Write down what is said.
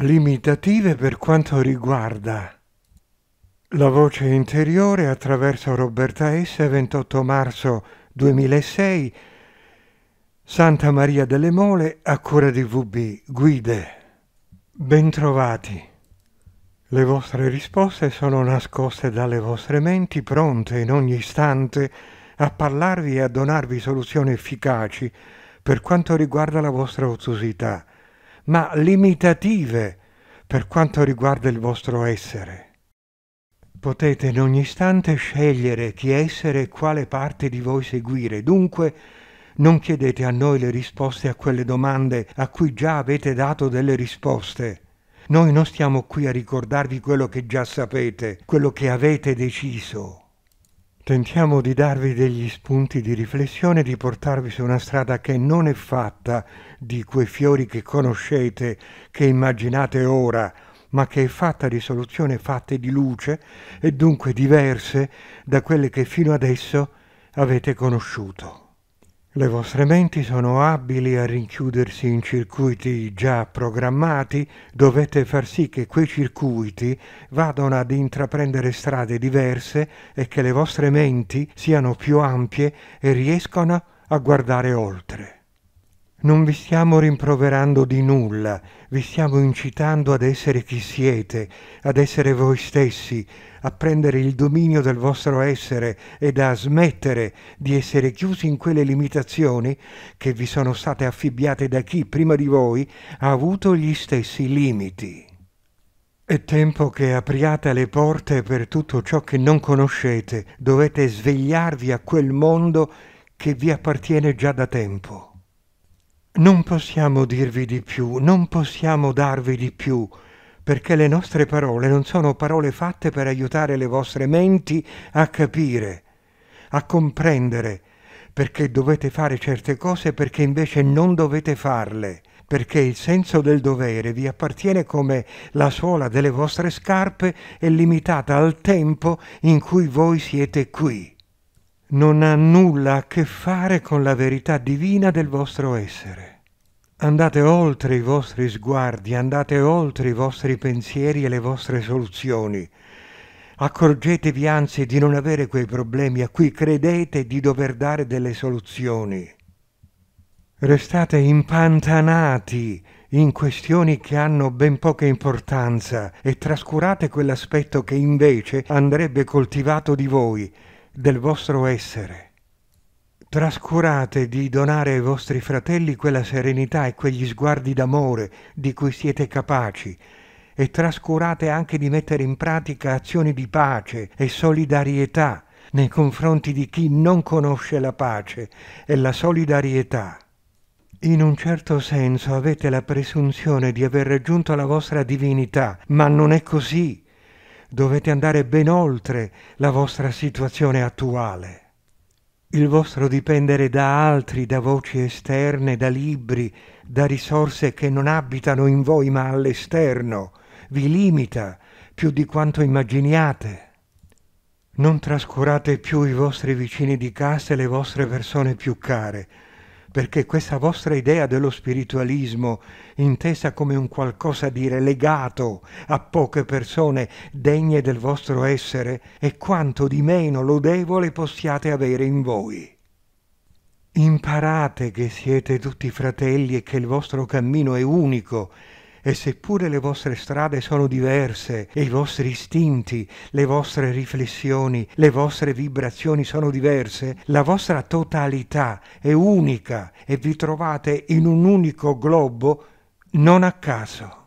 limitative per quanto riguarda la voce interiore attraverso Roberta S. 28 marzo 2006 Santa Maria delle Mole a cura di VB Guide. Bentrovati. Le vostre risposte sono nascoste dalle vostre menti, pronte in ogni istante a parlarvi e a donarvi soluzioni efficaci per quanto riguarda la vostra ottusità ma limitative per quanto riguarda il vostro essere. Potete in ogni istante scegliere chi essere e quale parte di voi seguire, dunque non chiedete a noi le risposte a quelle domande a cui già avete dato delle risposte. Noi non stiamo qui a ricordarvi quello che già sapete, quello che avete deciso. Tentiamo di darvi degli spunti di riflessione, di portarvi su una strada che non è fatta di quei fiori che conoscete, che immaginate ora, ma che è fatta di soluzioni fatte di luce e dunque diverse da quelle che fino adesso avete conosciuto. Le vostre menti sono abili a rinchiudersi in circuiti già programmati, dovete far sì che quei circuiti vadano ad intraprendere strade diverse e che le vostre menti siano più ampie e riescano a guardare oltre. Non vi stiamo rimproverando di nulla, vi stiamo incitando ad essere chi siete, ad essere voi stessi, a prendere il dominio del vostro essere ed a smettere di essere chiusi in quelle limitazioni che vi sono state affibbiate da chi prima di voi ha avuto gli stessi limiti. È tempo che apriate le porte per tutto ciò che non conoscete, dovete svegliarvi a quel mondo che vi appartiene già da tempo. Non possiamo dirvi di più, non possiamo darvi di più, perché le nostre parole non sono parole fatte per aiutare le vostre menti a capire, a comprendere, perché dovete fare certe cose perché invece non dovete farle, perché il senso del dovere vi appartiene come la suola delle vostre scarpe è limitata al tempo in cui voi siete qui non ha nulla a che fare con la verità divina del vostro essere. Andate oltre i vostri sguardi, andate oltre i vostri pensieri e le vostre soluzioni. Accorgetevi anzi di non avere quei problemi a cui credete di dover dare delle soluzioni. Restate impantanati in questioni che hanno ben poca importanza e trascurate quell'aspetto che invece andrebbe coltivato di voi, del vostro essere. Trascurate di donare ai vostri fratelli quella serenità e quegli sguardi d'amore di cui siete capaci e trascurate anche di mettere in pratica azioni di pace e solidarietà nei confronti di chi non conosce la pace e la solidarietà. In un certo senso avete la presunzione di aver raggiunto la vostra divinità, ma non è così dovete andare ben oltre la vostra situazione attuale. Il vostro dipendere da altri, da voci esterne, da libri, da risorse che non abitano in voi ma all'esterno, vi limita più di quanto immaginiate. Non trascurate più i vostri vicini di casa e le vostre persone più care, perché questa vostra idea dello spiritualismo, intesa come un qualcosa di relegato a poche persone degne del vostro essere, è quanto di meno lodevole possiate avere in voi. Imparate che siete tutti fratelli e che il vostro cammino è unico, e seppure le vostre strade sono diverse e i vostri istinti, le vostre riflessioni, le vostre vibrazioni sono diverse, la vostra totalità è unica e vi trovate in un unico globo non a caso.